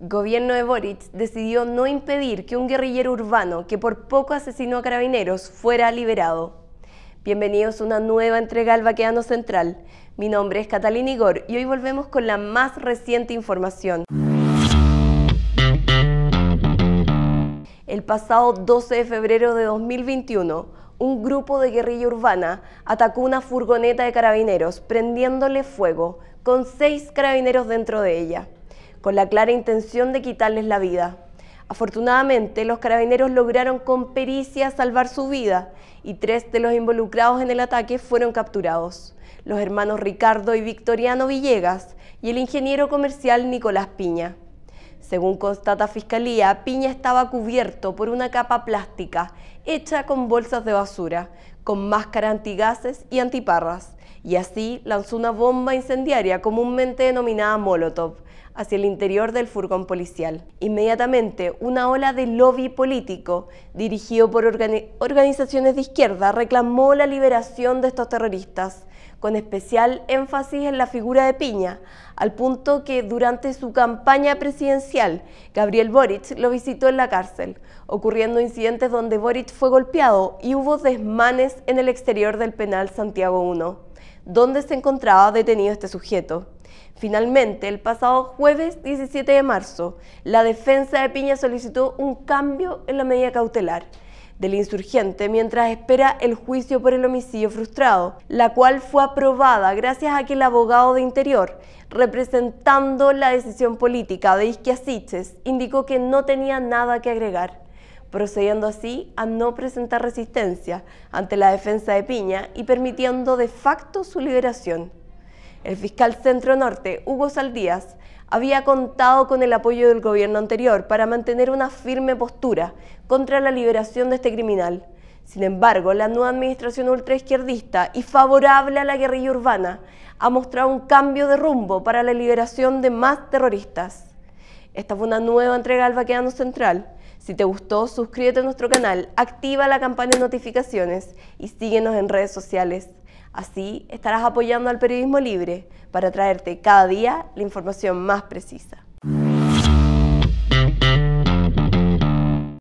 gobierno de Boric decidió no impedir que un guerrillero urbano que por poco asesinó a carabineros fuera liberado. Bienvenidos a una nueva entrega al Baqueano Central. Mi nombre es Catalina Igor y hoy volvemos con la más reciente información. El pasado 12 de febrero de 2021, un grupo de guerrilla urbana atacó una furgoneta de carabineros prendiéndole fuego, con seis carabineros dentro de ella con la clara intención de quitarles la vida. Afortunadamente, los carabineros lograron con pericia salvar su vida y tres de los involucrados en el ataque fueron capturados, los hermanos Ricardo y Victoriano Villegas y el ingeniero comercial Nicolás Piña. Según constata Fiscalía, Piña estaba cubierto por una capa plástica hecha con bolsas de basura, con máscara antigases y antiparras y así lanzó una bomba incendiaria comúnmente denominada Molotov hacia el interior del furgón policial. Inmediatamente, una ola de lobby político dirigido por organizaciones de izquierda reclamó la liberación de estos terroristas, con especial énfasis en la figura de Piña, al punto que durante su campaña presidencial, Gabriel Boric lo visitó en la cárcel, ocurriendo incidentes donde Boric fue golpeado y hubo desmanes en el exterior del penal Santiago I donde se encontraba detenido este sujeto. Finalmente, el pasado jueves 17 de marzo, la defensa de Piña solicitó un cambio en la medida cautelar del insurgente mientras espera el juicio por el homicidio frustrado, la cual fue aprobada gracias a que el abogado de Interior, representando la decisión política de Isquiasiches, indicó que no tenía nada que agregar procediendo así a no presentar resistencia ante la defensa de Piña y permitiendo de facto su liberación. El fiscal Centro Norte, Hugo Saldías, había contado con el apoyo del gobierno anterior para mantener una firme postura contra la liberación de este criminal. Sin embargo, la nueva administración ultraizquierdista y favorable a la guerrilla urbana ha mostrado un cambio de rumbo para la liberación de más terroristas. Esta fue una nueva entrega al Vaqueano Central, si te gustó, suscríbete a nuestro canal, activa la campana de notificaciones y síguenos en redes sociales. Así estarás apoyando al periodismo libre para traerte cada día la información más precisa.